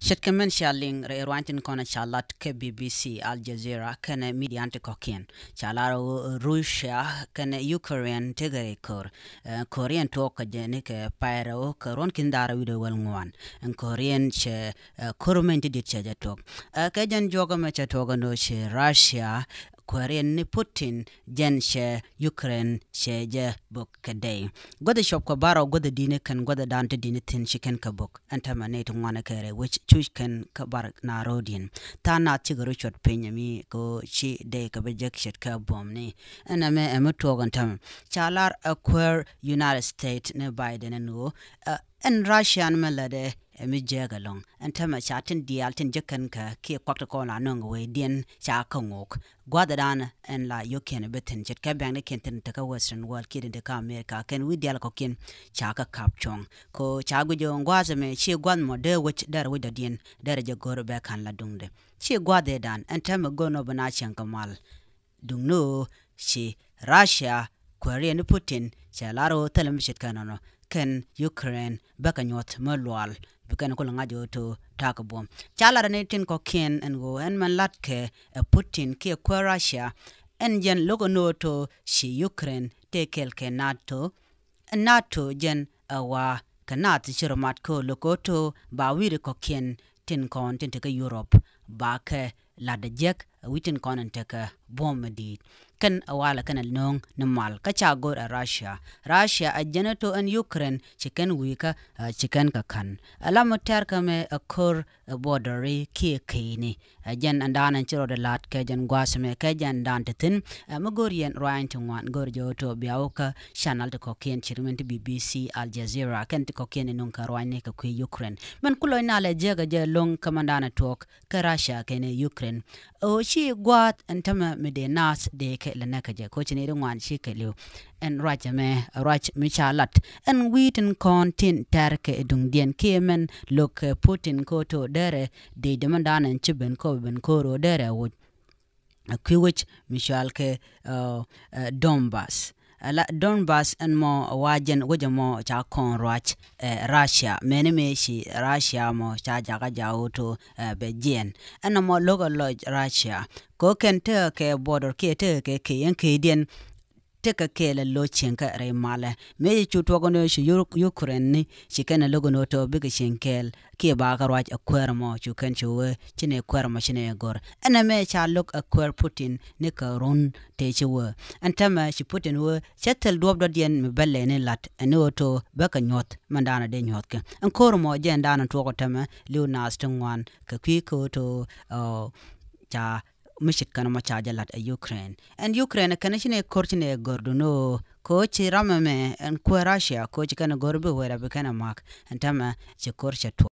Shetkemen Shaling re Rwantin kona Charlotte ke BBC Al Jazeera kene media ante kokien. Charlotte Russia kene Ukraine tegere kor. Eh, Korean to ok jene eh, ke paire o ke ron kindara wido wel ngwan. En eh, Korean che korumen di di che jetok. Ke jen joga me che toga no che Russia kwareen putin jen she ukraine she je bok kadai goda shop baro goda dine kan goda dante dine tin shiken ka bok anta mane to ngwana kere which chuch kan ka bar na rodin ta na chot penyami ko chi de ka bejek shet ka bom ana me gantam chalar akwar united state ne biden no en russian melade mi je ga long an tama sha tin di al tin je kan ka ke kwak ta ko na nong we den sha ka ngok gwa da dan an la yo ken be tin jet ka bang ne ken tin ta ka western world kid de ka america ken wi dial ko ken sha ka kap chong ko cha gu jo ngwa ze me che gwan mo de wich dar wi da den dar je gor be kan la dung de che gwa de dan an tama go no bana chen kamal dung no she russia korea ni putin cha laro talam shit kanano kan ukraine baka nyot malwal bikan ko langa jo to tak bom chala ne tin ko ken en go en man lat a eh, putin ke ko russia en jen logo no to shi ukraine te kel ke nato nato jen awa eh, kanat shirmat ko loko to ba wir ko ken tin kon tin te ke europe baka la de jek witin konen teke bom medit ken awala ken nong nimal ka cha go a russia russia a janato an ukraine chicken wika chicken ka kan ala mutar ka me a kor a bordery ke kini a jan andan an chiro de lat ke jan gwas me ke jan dan tin yen ryan to wan gor jo to channel to ko ken chirmen bbc al jazeera ken to ko ken nun ka ryan ne ka ku ukraine men kulo na le jega je long kamandana tok ka rasha kene ukraine o shi gwat antama mide nas de ke lana kaje ko chine de ngwan shi ke liu en raja me raj michalat en witin kontin tar ke eh, dung dien kemen lok eh, putin ko to dere de demandan en chiben ko ben koro dere wo kiwich eh, mishal ke uh, oh, uh, donbas la donbas en mo wajen goje mo cha kon rwach eh, russia mene me shi russia mo cha jaga jawuto eh, en mo logo loj russia ko ken te ke border ke te ke ke yen ke teka kele lo chenka re male me chu to ne shi ukraine ni shi kana lo no to big shinkel ke ba ka rwaj mo chu kan chu we chine kwer mo chine gor ana me cha lok kwer putin ne ka run te chi we an ma shi putin we cha tel do dien me belle ne lat ne to ba ka nyot ma mandana de nyot ke an kor mo jen dana to ta tama lu nas wan ka kwi ko to uh, cha mishikano lat a Ukraine and Ukraine kanashine korchine gorduno kochi ramame and kwe Russia kochi kana gorbe wera bekana mak and tama che korcha tu